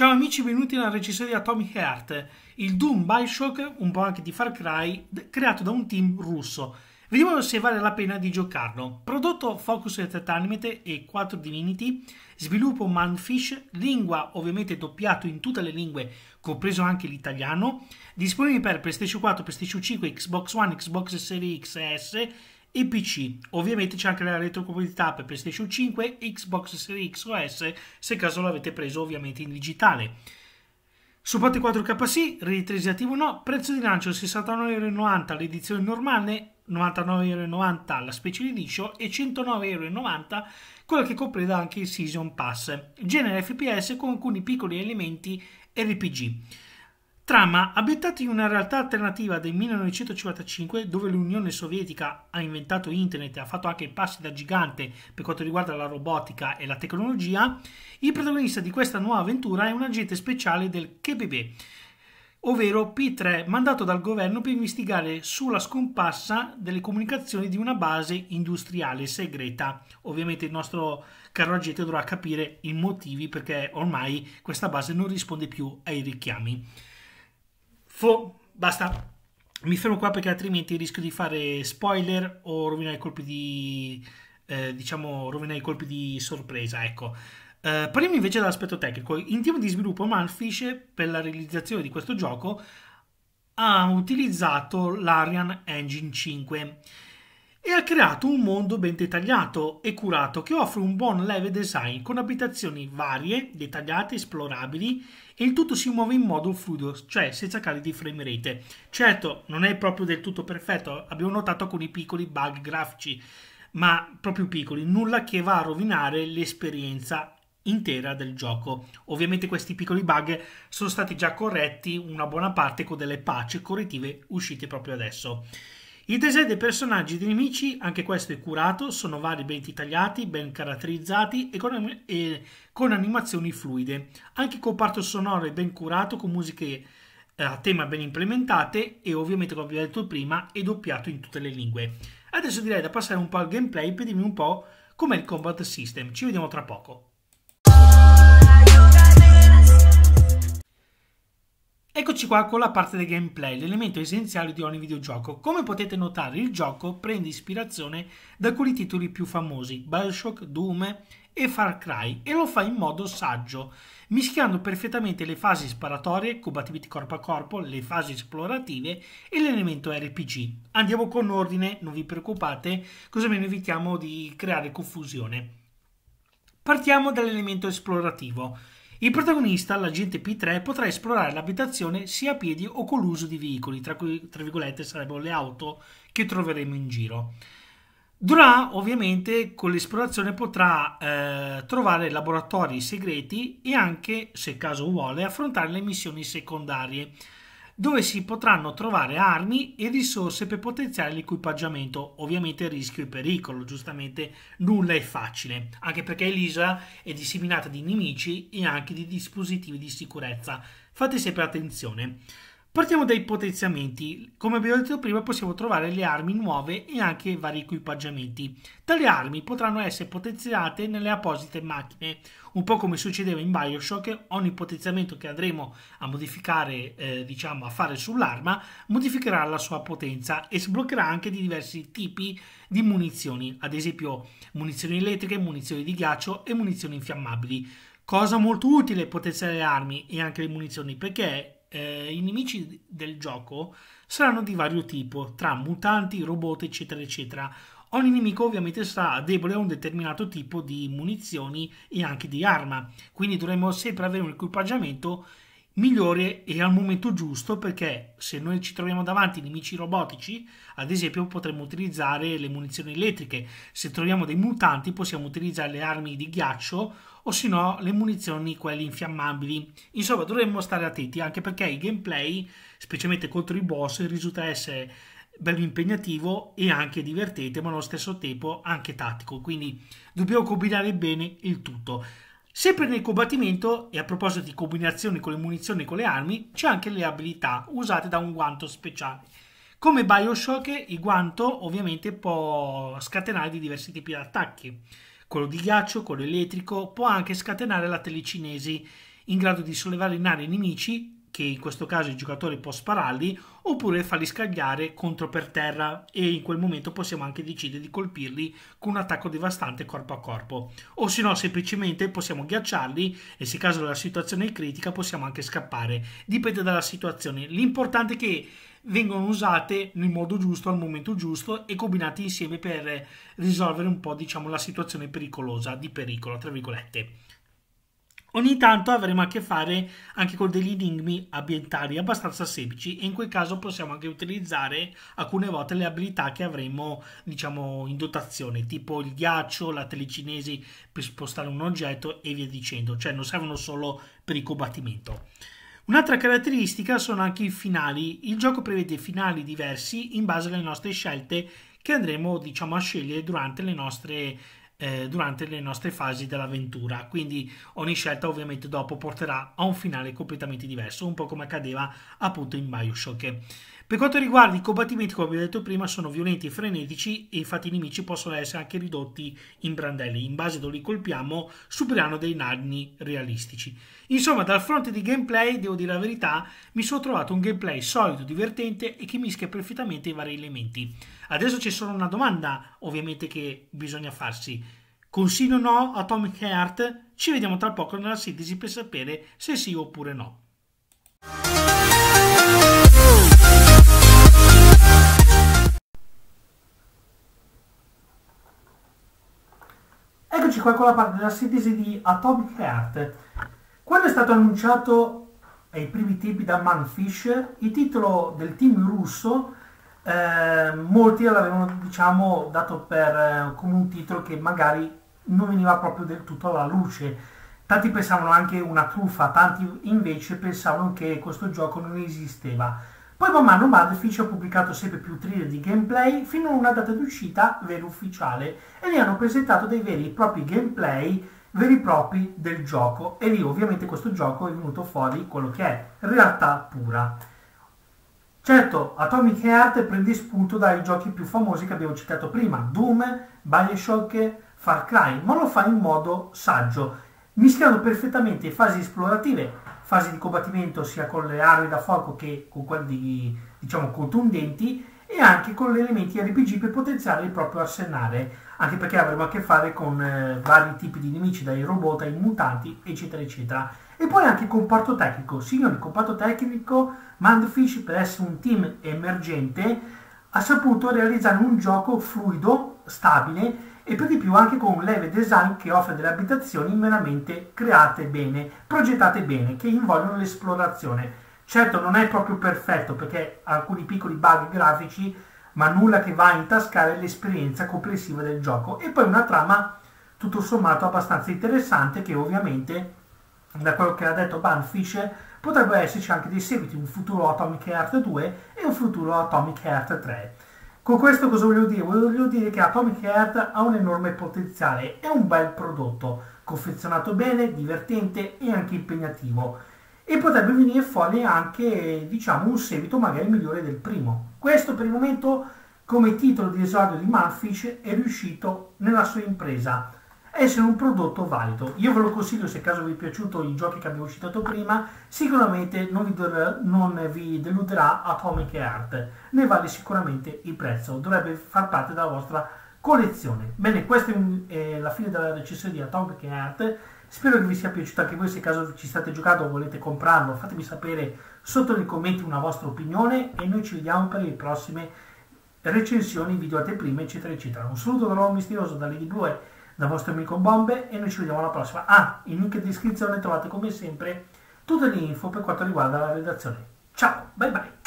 Ciao amici, benvenuti nella recensione di Atomic Heart, il Doom Bioshock, un po' anche di Far Cry, creato da un team russo. Vediamo se vale la pena di giocarlo. Prodotto Focus Entertainment e 4 Divinity, sviluppo Manfish, lingua ovviamente doppiato in tutte le lingue, compreso anche l'italiano, disponibile per PlayStation 4, PlayStation 5, Xbox One, Xbox Series XS, e PC. Ovviamente c'è anche la retrocompatibilità per PlayStation 5, Xbox Series X o S, se caso l'avete preso ovviamente in digitale. Supporto 4K sì, ritresi attivo no, prezzo di lancio 69,90€ l'edizione normale, 99,90€ la special edition e 109,90€ quella che comprende anche il Season Pass. Genere FPS con alcuni piccoli elementi RPG. Trama abitato in una realtà alternativa del 1955, dove l'Unione Sovietica ha inventato internet e ha fatto anche passi da gigante per quanto riguarda la robotica e la tecnologia, il protagonista di questa nuova avventura è un agente speciale del KGB, ovvero P3 mandato dal governo per investigare sulla scomparsa delle comunicazioni di una base industriale segreta. Ovviamente il nostro caro agente dovrà capire i motivi perché ormai questa base non risponde più ai richiami. Fo- basta. Mi fermo qua perché altrimenti rischio di fare spoiler o rovinare i colpi di. Eh, diciamo, rovinare i colpi di sorpresa. Ecco. Eh, parliamo invece dell'aspetto tecnico. In team di sviluppo, Manfish per la realizzazione di questo gioco ha utilizzato l'Arian Engine 5 e ha creato un mondo ben dettagliato e curato che offre un buon live design con abitazioni varie, dettagliate, esplorabili e il tutto si muove in modo fluido, cioè senza cali di frame rate. Certo, non è proprio del tutto perfetto, abbiamo notato alcuni piccoli bug grafici, ma proprio piccoli, nulla che va a rovinare l'esperienza intera del gioco. Ovviamente questi piccoli bug sono stati già corretti una buona parte con delle patch correttive uscite proprio adesso. Il design dei personaggi e dei nemici, anche questo è curato, sono vari ben tagliati, ben caratterizzati e con, e con animazioni fluide. Anche il comparto sonoro è ben curato con musiche eh, a tema ben implementate e ovviamente come abbiamo detto prima è doppiato in tutte le lingue. Adesso direi da passare un po' al gameplay per dirmi un po' com'è il combat system, ci vediamo tra poco. Eccoci qua con la parte del gameplay, l'elemento essenziale di ogni videogioco. Come potete notare, il gioco prende ispirazione da alcuni titoli più famosi, Bioshock, Doom e Far Cry, e lo fa in modo saggio, mischiando perfettamente le fasi sparatorie, combattimenti corpo a corpo, le fasi esplorative e l'elemento RPG. Andiamo con ordine, non vi preoccupate, così almeno evitiamo di creare confusione. Partiamo dall'elemento esplorativo. Il protagonista, l'agente P3, potrà esplorare l'abitazione sia a piedi o con l'uso di veicoli, tra cui tra virgolette sarebbero le auto che troveremo in giro. Durà, ovviamente con l'esplorazione potrà eh, trovare laboratori segreti e anche, se caso vuole, affrontare le missioni secondarie dove si potranno trovare armi e risorse per potenziare l'equipaggiamento. Ovviamente rischio e pericolo, giustamente nulla è facile, anche perché l'isola è disseminata di nemici e anche di dispositivi di sicurezza. Fate sempre attenzione. Partiamo dai potenziamenti. Come abbiamo detto prima possiamo trovare le armi nuove e anche vari equipaggiamenti. Tali armi potranno essere potenziate nelle apposite macchine, un po' come succedeva in Bioshock, ogni potenziamento che andremo a modificare, eh, diciamo a fare sull'arma, modificherà la sua potenza e sbloccherà anche di diversi tipi di munizioni, ad esempio munizioni elettriche, munizioni di ghiaccio e munizioni infiammabili. Cosa molto utile potenziare le armi e anche le munizioni perché eh, i nemici del gioco saranno di vario tipo, tra mutanti, robot, eccetera, eccetera. Ogni nemico ovviamente sarà debole a un determinato tipo di munizioni e anche di arma, quindi dovremo sempre avere un equipaggiamento migliore e al momento giusto perché se noi ci troviamo davanti nemici robotici, ad esempio, potremmo utilizzare le munizioni elettriche, se troviamo dei mutanti possiamo utilizzare le armi di ghiaccio o se no le munizioni quelle infiammabili. Insomma, dovremmo stare attenti anche perché il gameplay, specialmente contro i boss, risulta essere bello impegnativo e anche divertente, ma allo stesso tempo anche tattico, quindi dobbiamo combinare bene il tutto. Sempre nel combattimento, e a proposito di combinazioni con le munizioni e con le armi, c'è anche le abilità usate da un guanto speciale. Come Bioshock, il guanto ovviamente può scatenare di diversi tipi di attacchi. Quello di ghiaccio, quello elettrico, può anche scatenare la telecinesi, in grado di sollevare in aria i nemici che in questo caso il giocatore può spararli, oppure farli scagliare contro per terra e in quel momento possiamo anche decidere di colpirli con un attacco devastante corpo a corpo. O se no semplicemente possiamo ghiacciarli e se caso la situazione è critica possiamo anche scappare. Dipende dalla situazione. L'importante è che vengono usate nel modo giusto, al momento giusto e combinate insieme per risolvere un po' diciamo la situazione pericolosa, di pericolo tra virgolette. Ogni tanto avremo a che fare anche con degli enigmi ambientali abbastanza semplici e in quel caso possiamo anche utilizzare alcune volte le abilità che avremo diciamo in dotazione tipo il ghiaccio, la telecinesi per spostare un oggetto e via dicendo cioè non servono solo per il combattimento. Un'altra caratteristica sono anche i finali. Il gioco prevede finali diversi in base alle nostre scelte che andremo diciamo a scegliere durante le nostre eh, durante le nostre fasi dell'avventura. Quindi ogni scelta ovviamente dopo porterà a un finale completamente diverso, un po' come accadeva appunto in Bioshock. Per quanto riguarda i combattimenti, come vi ho detto prima, sono violenti e frenetici e infatti i nemici possono essere anche ridotti in brandelli. In base a dove li colpiamo, superano dei danni realistici. Insomma, dal fronte di gameplay, devo dire la verità, mi sono trovato un gameplay solido, divertente e che mischia perfettamente i vari elementi. Adesso c'è solo una domanda, ovviamente, che bisogna farsi. Consiglio o no Atomic Heart? Ci vediamo tra poco nella sintesi per sapere se sì oppure no. troviamoci qua con la parte della sintesi di Atomic Heart. Quando è stato annunciato ai primi tempi da Manfish, il titolo del team russo, eh, molti l'avevano diciamo, dato per, eh, come un titolo che magari non veniva proprio del tutto alla luce. Tanti pensavano anche una truffa, tanti invece pensavano che questo gioco non esisteva. Poi man mano Malefici ha pubblicato sempre più thriller di gameplay fino a una data di uscita vera ufficiale e lì hanno presentato dei veri e propri gameplay veri e propri del gioco e lì ovviamente questo gioco è venuto fuori quello che è realtà pura. Certo, Atomic Heart prende spunto dai giochi più famosi che abbiamo citato prima, Doom, Bioshock, Far Cry, ma lo fa in modo saggio, mischiando perfettamente fasi esplorative fasi di combattimento sia con le armi da fuoco che con quelli diciamo contundenti e anche con gli elementi RPG per potenziare il proprio arsenale, anche perché avremo a che fare con eh, vari tipi di nemici, dai robot ai mutanti, eccetera, eccetera. E poi anche il comparto tecnico. Signori, il comparto tecnico, Mandfish, per essere un team emergente, ha saputo realizzare un gioco fluido, stabile e per di più anche con un leve design che offre delle abitazioni meramente create bene, progettate bene, che invogliono l'esplorazione. Certo non è proprio perfetto perché ha alcuni piccoli bug grafici, ma nulla che va a intascare l'esperienza complessiva del gioco. E poi una trama tutto sommato abbastanza interessante che ovviamente, da quello che ha detto Banfish, potrebbe esserci anche dei seguiti, un futuro Atomic Heart 2 e un futuro Atomic Heart 3. Con questo cosa voglio dire? Voglio dire che Atomic Heart ha un enorme potenziale, è un bel prodotto, confezionato bene, divertente e anche impegnativo. E potrebbe venire fuori anche, diciamo, un seguito magari migliore del primo. Questo per il momento, come titolo di esordio di Manfish, è riuscito nella sua impresa essere un prodotto valido. Io ve lo consiglio se caso vi è piaciuto i giochi che abbiamo citato prima, sicuramente non vi, non vi deluderà Atomic Art, ne vale sicuramente il prezzo, dovrebbe far parte della vostra collezione. Bene, questa è la fine della recensione di Atomic Art, spero che vi sia piaciuta anche voi se caso ci state giocando o volete comprarlo, fatemi sapere sotto nei commenti una vostra opinione e noi ci vediamo per le prossime recensioni, video anteprime eccetera eccetera. Un saluto da Robo Misterioso da Lady Blue da vostro amico Bombe e noi ci vediamo alla prossima. Ah, in link in descrizione trovate come sempre tutte le info per quanto riguarda la redazione. Ciao, bye bye!